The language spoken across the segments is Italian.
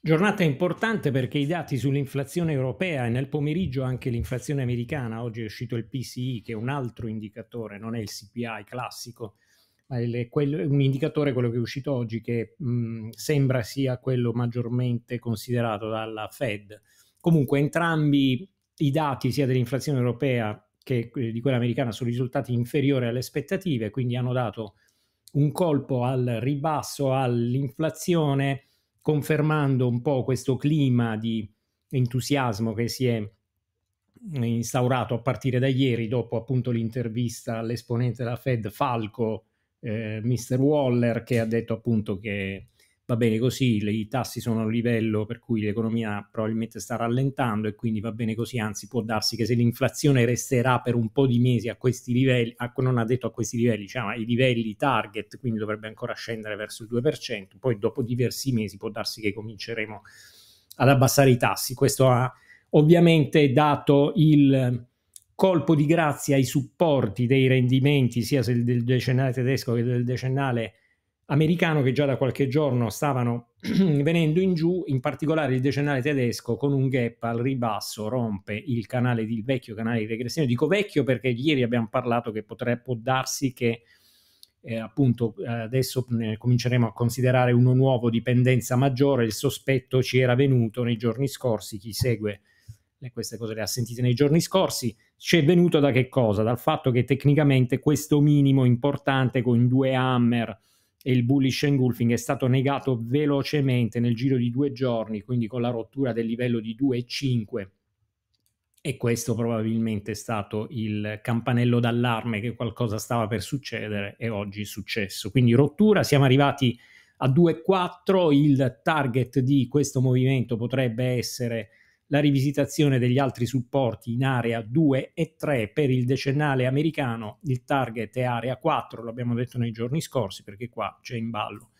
Giornata importante perché i dati sull'inflazione europea e nel pomeriggio anche l'inflazione americana, oggi è uscito il PCI che è un altro indicatore, non è il CPI classico, ma è un indicatore, quello che è uscito oggi, che mh, mm, sembra sia quello maggiormente considerato dalla Fed. Comunque entrambi i dati sia dell'inflazione europea che eh, di quella americana sono risultati inferiori alle aspettative, quindi hanno dato un colpo al ribasso, all'inflazione confermando un po' questo clima di entusiasmo che si è instaurato a partire da ieri dopo appunto l'intervista all'esponente della Fed Falco, eh, Mr. Waller, che ha detto appunto che va bene così, le, i tassi sono a un livello per cui l'economia probabilmente sta rallentando e quindi va bene così, anzi può darsi che se l'inflazione resterà per un po' di mesi a questi livelli, a, non ha detto a questi livelli, diciamo ai livelli target, quindi dovrebbe ancora scendere verso il 2%, poi dopo diversi mesi può darsi che cominceremo ad abbassare i tassi. Questo ha ovviamente dato il colpo di grazia ai supporti dei rendimenti, sia del decennale tedesco che del decennale americano che già da qualche giorno stavano venendo in giù, in particolare il decennale tedesco con un gap al ribasso rompe il, canale di, vecchio canale di regressione. Dico vecchio perché ieri abbiamo parlato che potrebbe darsi che eh, appunto eh, adesso eh, cominceremo a considerare uno nuovo dipendenza maggiore, il sospetto ci era venuto nei giorni scorsi, chi segue queste cose le ha sentite nei giorni scorsi, ci è venuto da che cosa? Dal fatto che tecnicamente questo minimo importante con due hammer e il bullish engulfing è stato negato velocemente nel giro di due giorni, quindi con la rottura del livello di 2,5 e questo probabilmente è stato il campanello d'allarme che qualcosa stava per succedere e oggi è successo. Quindi rottura, siamo arrivati a 2,4, il target di questo movimento potrebbe essere la rivisitazione degli altri supporti in area 2 e 3 per il decennale americano, il target è area 4, l'abbiamo detto nei giorni scorsi perché qua c'è in ballo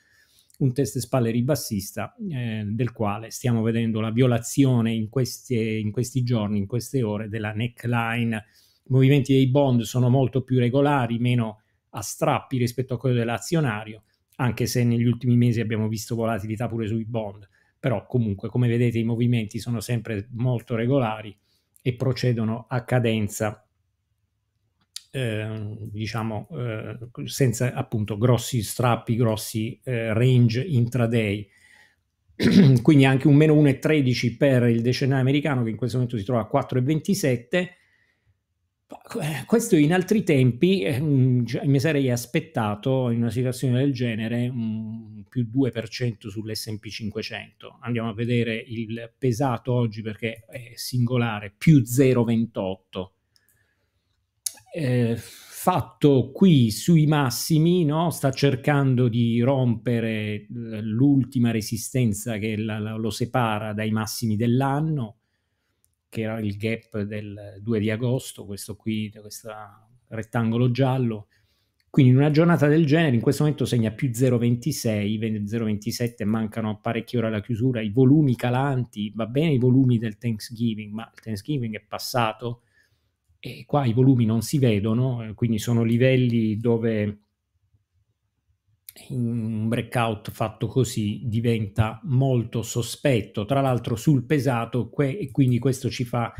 un test spalle ribassista eh, del quale stiamo vedendo la violazione in, queste, in questi giorni, in queste ore della neckline. I movimenti dei bond sono molto più regolari, meno a strappi rispetto a quello dell'azionario, anche se negli ultimi mesi abbiamo visto volatilità pure sui bond però comunque come vedete i movimenti sono sempre molto regolari e procedono a cadenza eh, diciamo eh, senza appunto grossi strappi grossi eh, range intraday quindi anche un meno 1,13 per il decennale americano che in questo momento si trova a 4,27 eh, questo in altri tempi eh, mi sarei aspettato in una situazione del genere un più 2% sull'SP 500. Andiamo a vedere il pesato oggi perché è singolare, più 0,28. Eh, fatto qui sui massimi, no? sta cercando di rompere l'ultima resistenza che lo separa dai massimi dell'anno che era il gap del 2 di agosto, questo qui, questo rettangolo giallo. Quindi in una giornata del genere, in questo momento segna più 0,26, 0,27, mancano parecchie ore alla chiusura, i volumi calanti, va bene i volumi del Thanksgiving, ma il Thanksgiving è passato e qua i volumi non si vedono, eh, quindi sono livelli dove un breakout fatto così diventa molto sospetto, tra l'altro sul pesato, que- quindi questo ci fa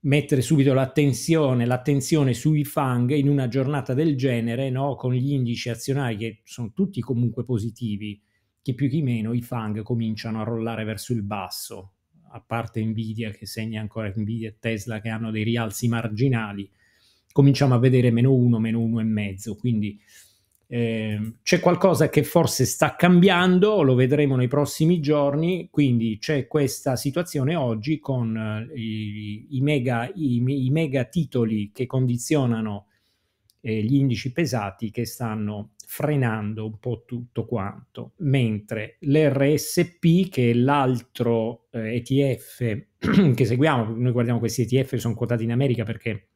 mettere subito l'attenzione, l'attenzione sui fang in una giornata del genere, no? con gli indici azionari che sono tutti comunque positivi, che più che meno i fang cominciano a rollare verso il basso, a parte Nvidia che segna ancora Nvidia e Tesla che hanno dei rialzi marginali, cominciamo a vedere meno uno, meno uno 1,5, quindi Ehm, c'è qualcosa che forse sta cambiando, lo vedremo nei prossimi giorni, quindi c'è questa situazione oggi con eh, i, i, mega, i, i mega, titoli che condizionano eh, gli indici pesati che stanno frenando un po' tutto quanto, mentre l'RSP, che è l'altro eh, ETF che seguiamo, noi guardiamo questi ETF, sono quotati in America perché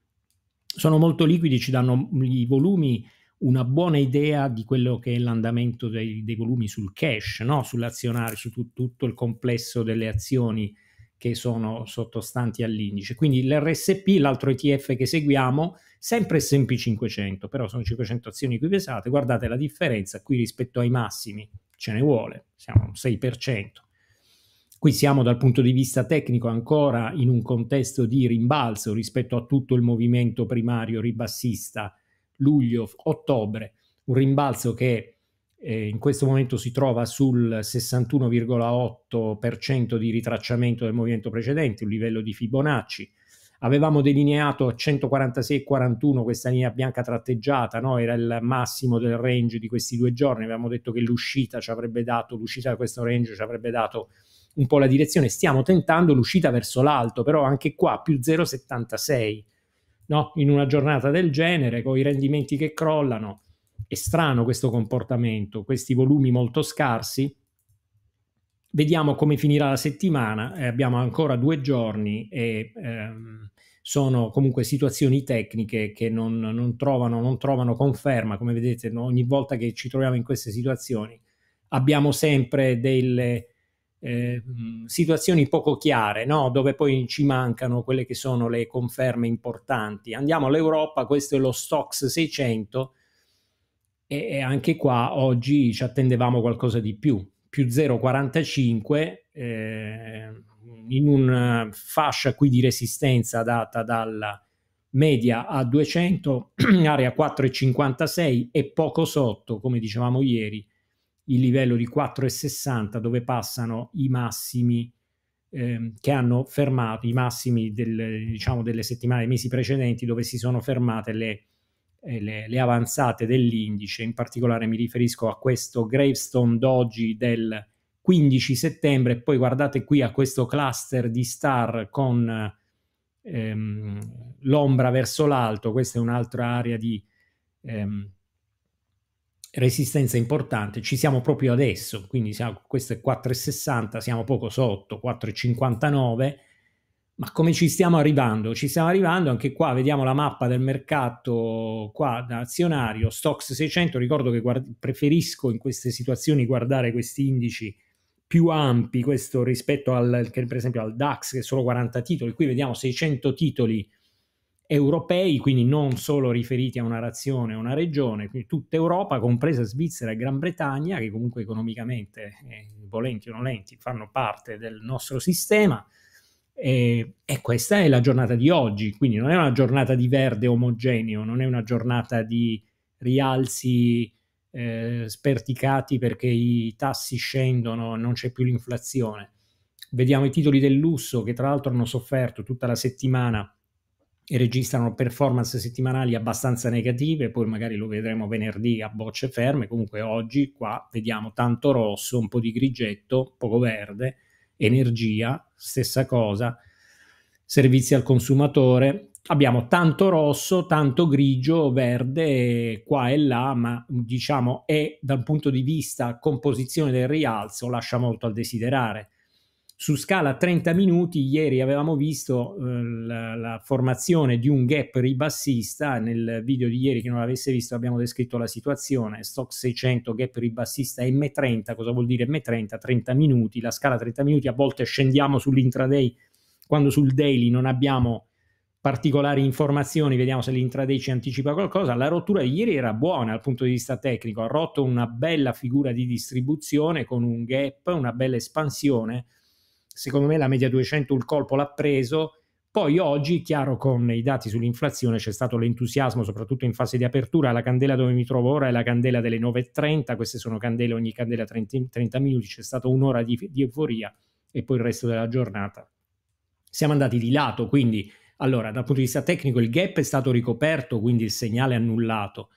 sono molto liquidi, ci danno i volumi una buona idea di quello che è l'andamento dei, dei volumi sul cash, no? sull'azionario, su t- tutto il complesso delle azioni che sono sottostanti all'indice. Quindi l'RSP, l'altro ETF che seguiamo, sempre S&P 500, però sono 500 azioni qui pesate, guardate la differenza qui rispetto ai massimi, ce ne vuole, siamo un 6%. Qui siamo dal punto di vista tecnico ancora in un contesto di rimbalzo rispetto a tutto il movimento primario ribassista luglio, ottobre, un rimbalzo che eh, in questo momento si trova sul 61,8% di ritracciamento del movimento precedente, un livello di Fibonacci. Avevamo delineato a 146,41 questa linea bianca tratteggiata, no? era il massimo del range di questi due giorni, avevamo detto che l'uscita ci avrebbe dato, l'uscita da questo range ci avrebbe dato un po' la direzione, stiamo tentando l'uscita verso l'alto, però anche qua più 0,76 no? in una giornata del genere, con i rendimenti che crollano. È strano questo comportamento, questi volumi molto scarsi. Vediamo come finirà la settimana, eh, abbiamo ancora due giorni e ehm, sono comunque situazioni tecniche che non, non, trovano, non trovano conferma, come vedete no? ogni volta che ci troviamo in queste situazioni abbiamo sempre delle, Ehm, situazioni poco chiare, no? dove poi ci mancano quelle che sono le conferme importanti. Andiamo all'Europa, questo è lo Stox 600 e anche qua oggi ci attendevamo qualcosa di più, più 0,45 eh, in una fascia qui di resistenza data dalla media a 200, area 4,56 e poco sotto, come dicevamo ieri, il livello di 4,60 dove passano i massimi ehm, che hanno fermato, i massimi del, diciamo, delle settimane, dei mesi precedenti dove si sono fermate le, eh, le, le avanzate dell'indice. In particolare mi riferisco a questo gravestone d'oggi del 15 settembre e poi guardate qui a questo cluster di star con ehm, l'ombra verso l'alto, questa è un'altra area di... Ehm, resistenza importante, ci siamo proprio adesso, quindi siamo, questo è 4,60, siamo poco sotto, 4,59, ma come ci stiamo arrivando? Ci stiamo arrivando, anche qua vediamo la mappa del mercato qua da azionario, Stox 600, ricordo che guard- preferisco in queste situazioni guardare questi indici più ampi questo rispetto al, per esempio al DAX che è solo 40 titoli, qui vediamo 600 titoli europei, quindi non solo riferiti a una razione o una regione, quindi tutta Europa, compresa Svizzera e Gran Bretagna, che comunque economicamente, eh, volenti o nolenti, fanno parte del nostro sistema. E, e, questa è la giornata di oggi, quindi non è una giornata di verde omogeneo, non è una giornata di rialzi eh, sperticati perché i tassi scendono, e non c'è più l'inflazione. Vediamo i titoli del lusso che tra l'altro hanno sofferto tutta la settimana e registrano performance settimanali abbastanza negative, poi magari lo vedremo venerdì a bocce ferme, comunque oggi qua vediamo tanto rosso, un po' di grigetto, poco verde, energia, stessa cosa, servizi al consumatore, abbiamo tanto rosso, tanto grigio, verde qua e là, ma diciamo è dal punto di vista composizione del rialzo lascia molto a desiderare su scala 30 minuti, ieri avevamo visto eh, la, la, formazione di un gap ribassista, nel video di ieri chi non l'avesse visto abbiamo descritto la situazione, stock 600, gap ribassista M30, cosa vuol dire M30? 30 minuti, la scala 30 minuti, a volte scendiamo sull'intraday quando sul daily non abbiamo particolari informazioni, vediamo se l'intraday ci anticipa qualcosa, la rottura di ieri era buona dal punto di vista tecnico, ha rotto una bella figura di distribuzione con un gap, una bella espansione, secondo me la media 200 il colpo l'ha preso. Poi oggi, chiaro, con i dati sull'inflazione c'è stato l'entusiasmo, soprattutto in fase di apertura. La candela dove mi trovo ora è la candela delle 9.30, queste sono candele, ogni candela 30, 30 minuti, c'è stata un'ora di, di euforia e poi il resto della giornata. Siamo andati di lato, quindi allora, dal punto di vista tecnico il gap è stato ricoperto, quindi il segnale annullato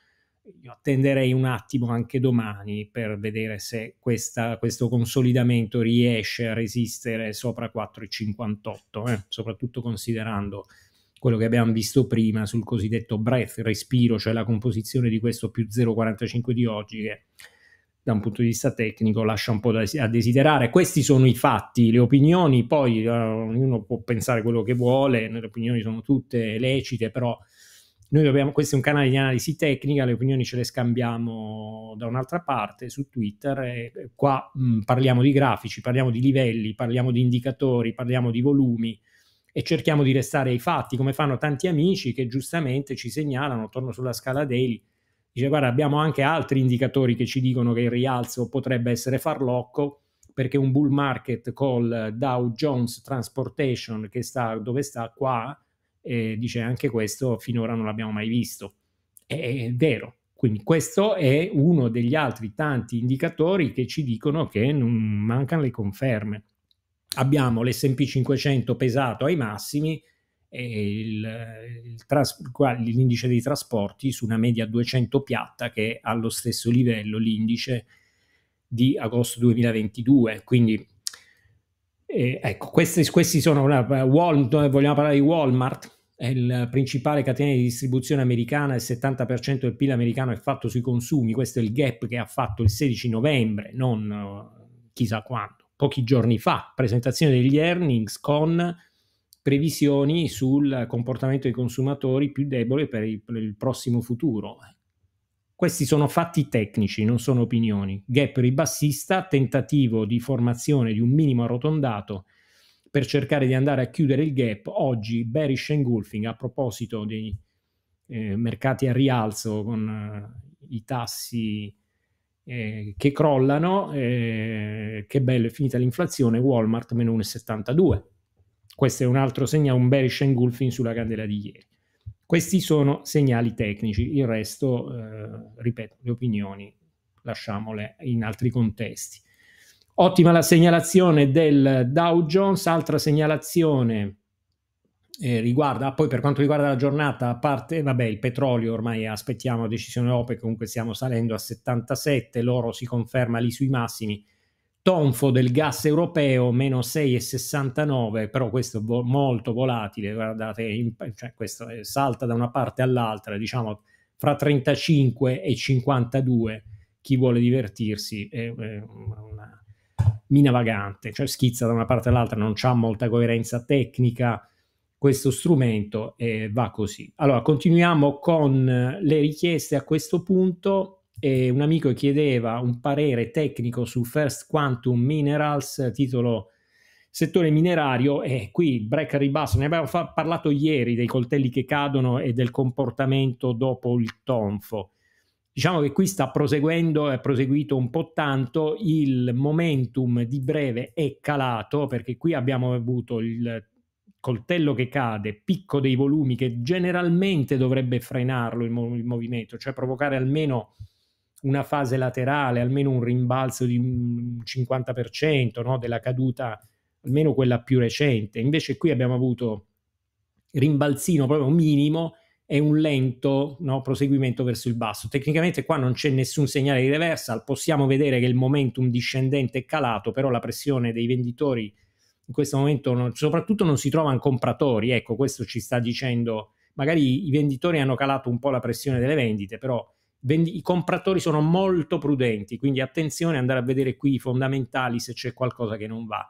io attenderei un attimo anche domani per vedere se questa, questo consolidamento riesce a resistere sopra 4,58, eh? soprattutto considerando quello che abbiamo visto prima sul cosiddetto breath, respiro, cioè la composizione di questo più 0,45 di oggi che da un punto di vista tecnico lascia un po' da, a desiderare. Questi sono i fatti, le opinioni, poi uh, ognuno può pensare quello che vuole, le opinioni sono tutte lecite, però noi abbiamo, questo è un canale di analisi tecnica, le opinioni ce le scambiamo da un'altra parte su Twitter. e qua mh, mm, parliamo di grafici, parliamo di livelli, parliamo di indicatori, parliamo di volumi e cerchiamo di restare ai fatti, come fanno tanti amici che giustamente ci segnalano, torno sulla scala daily, dice guarda abbiamo anche altri indicatori che ci dicono che il rialzo potrebbe essere farlocco perché un bull market col Dow Jones Transportation che sta dove sta qua eh, dice anche questo finora non l'abbiamo mai visto. È, è vero, quindi questo è uno degli altri tanti indicatori che ci dicono che non mancano le conferme. Abbiamo l'SP 500 pesato ai massimi, il, il tras- l'indice dei trasporti su una media 200 piatta che è allo stesso livello l'indice di agosto 2022, quindi e, ecco, questi, questi sono, eh, Wal, vogliamo parlare di Walmart, è il principale catena di distribuzione americana, il 70% del PIL americano è fatto sui consumi, questo è il gap che ha fatto il 16 novembre, non eh, chissà quando, pochi giorni fa, presentazione degli earnings con previsioni sul comportamento dei consumatori più debole per il, per il prossimo futuro. Questi sono fatti tecnici, non sono opinioni. Gap ribassista, tentativo di formazione di un minimo arrotondato per cercare di andare a chiudere il gap. Oggi bearish engulfing, a proposito dei eh, mercati a rialzo con eh, i tassi eh, che crollano, eh, che bello è finita l'inflazione, Walmart meno 1,72. Questo è un altro segnale, un bearish engulfing sulla candela di ieri. Questi sono segnali tecnici, il resto, eh, ripeto, le opinioni lasciamole in altri contesti. Ottima la segnalazione del Dow Jones, altra segnalazione eh, riguarda, poi per quanto riguarda la giornata, a parte, vabbè, il petrolio ormai aspettiamo la decisione OPEC, comunque stiamo salendo a 77, l'oro si conferma lì sui massimi, tonfo del gas europeo meno 6,69, però questo è vo- molto volatile, guardate, in, cioè questo è, eh, salta da una parte all'altra, diciamo fra 35 e 52, chi vuole divertirsi è, è una mina vagante, cioè schizza da una parte all'altra, non c'ha molta coerenza tecnica questo strumento e eh, va così. Allora, continuiamo con le richieste a questo punto e un amico chiedeva un parere tecnico su First Quantum Minerals, titolo settore minerario e qui break ribasso, ne abbiamo fa- parlato ieri dei coltelli che cadono e del comportamento dopo il tonfo. Diciamo che qui sta proseguendo, è proseguito un po' tanto, il momentum di breve è calato perché qui abbiamo avuto il coltello che cade, picco dei volumi che generalmente dovrebbe frenarlo il, mo- il movimento, cioè provocare almeno una fase laterale, almeno un rimbalzo di un 50% no? della caduta, almeno quella più recente. Invece qui abbiamo avuto rimbalzino proprio minimo e un lento no? proseguimento verso il basso. Tecnicamente qua non c'è nessun segnale di reversal, possiamo vedere che il momentum discendente è calato, però la pressione dei venditori in questo momento non, soprattutto non si trovano compratori, ecco questo ci sta dicendo, magari i venditori hanno calato un po' la pressione delle vendite, però vendi- i compratori sono molto prudenti, quindi attenzione ad andare a vedere qui i fondamentali se c'è qualcosa che non va.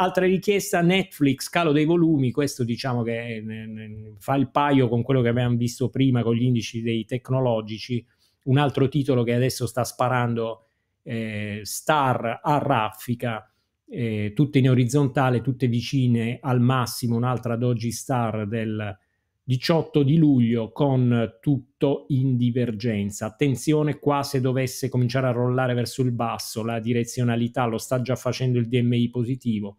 Altra richiesta, Netflix, calo dei volumi, questo diciamo che eh, fa il paio con quello che abbiamo visto prima con gli indici dei tecnologici, un altro titolo che adesso sta sparando eh, star a raffica, eh, tutte in orizzontale, tutte vicine al massimo, un'altra Doji Star del 18 di luglio con tutto in divergenza. Attenzione qua se dovesse cominciare a rollare verso il basso, la direzionalità lo sta già facendo il DMI positivo.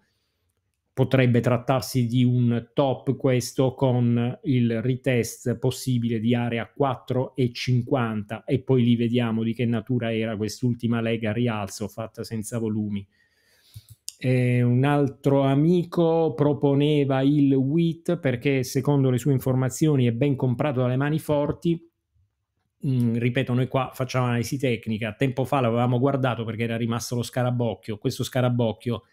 Potrebbe trattarsi di un top questo con il retest possibile di area 4,50 e e poi lì vediamo di che natura era quest'ultima lega rialzo fatta senza volumi eh, un altro amico proponeva il WIT perché secondo le sue informazioni è ben comprato dalle mani forti. Mm, ripeto, noi qua facciamo analisi tecnica. Tempo fa l'avevamo guardato perché era rimasto lo scarabocchio. Questo scarabocchio,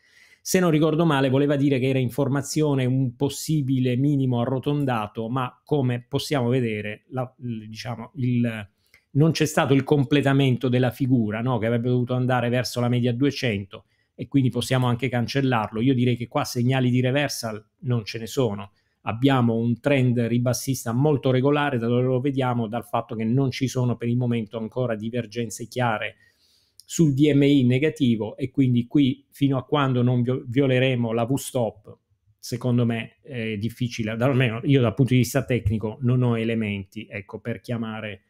se non ricordo male, voleva dire che era in formazione un possibile minimo arrotondato, ma come possiamo vedere, la, diciamo, il, non c'è stato il completamento della figura no? che avrebbe dovuto andare verso la media 200 e quindi possiamo anche cancellarlo. Io direi che qua segnali di reversal non ce ne sono. Abbiamo un trend ribassista molto regolare, da dove lo vediamo dal fatto che non ci sono per il momento ancora divergenze chiare sul DMI negativo e quindi qui fino a quando non violeremo la V-stop, secondo me è difficile, almeno io dal punto di vista tecnico non ho elementi ecco, per chiamare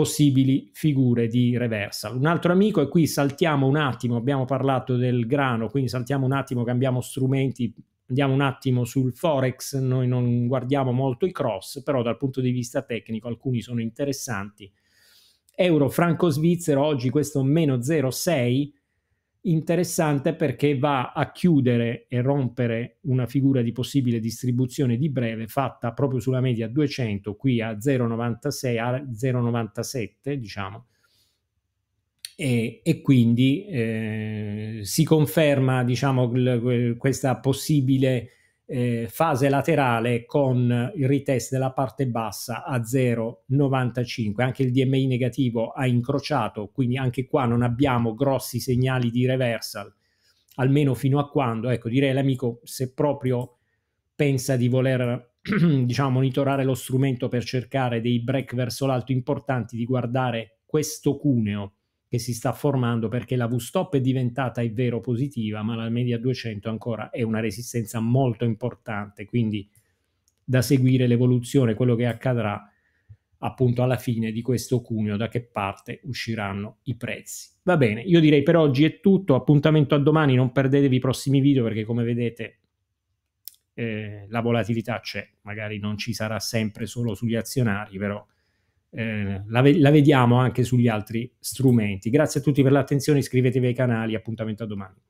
possibili figure di reversal. Un altro amico, e qui saltiamo un attimo, abbiamo parlato del grano, quindi saltiamo un attimo, cambiamo strumenti, andiamo un attimo sul forex, noi non guardiamo molto i cross, però dal punto di vista tecnico alcuni sono interessanti. Euro franco svizzero oggi questo meno 0,6 interessante perché va a chiudere e rompere una figura di possibile distribuzione di breve fatta proprio sulla media 200 qui a 0,96 a 0,97 diciamo e, e quindi eh, si conferma diciamo questa possibile eh, fase laterale con il retest della parte bassa a 0,95, anche il DMI negativo ha incrociato, quindi anche qua non abbiamo grossi segnali di reversal, almeno fino a quando, ecco direi l'amico se proprio pensa di voler diciamo monitorare lo strumento per cercare dei break verso l'alto importanti, di guardare questo cuneo che si sta formando perché la V-stop è diventata, è vero, positiva, ma la media 200 ancora è una resistenza molto importante, quindi da seguire l'evoluzione, quello che accadrà appunto alla fine di questo cuneo, da che parte usciranno i prezzi. Va bene, io direi per oggi è tutto, appuntamento a domani, non perdetevi i prossimi video perché come vedete eh, la volatilità c'è, magari non ci sarà sempre solo sugli azionari, però eh, la, la vediamo anche sugli altri strumenti. Grazie a tutti per l'attenzione, iscrivetevi ai canali, appuntamento a domani.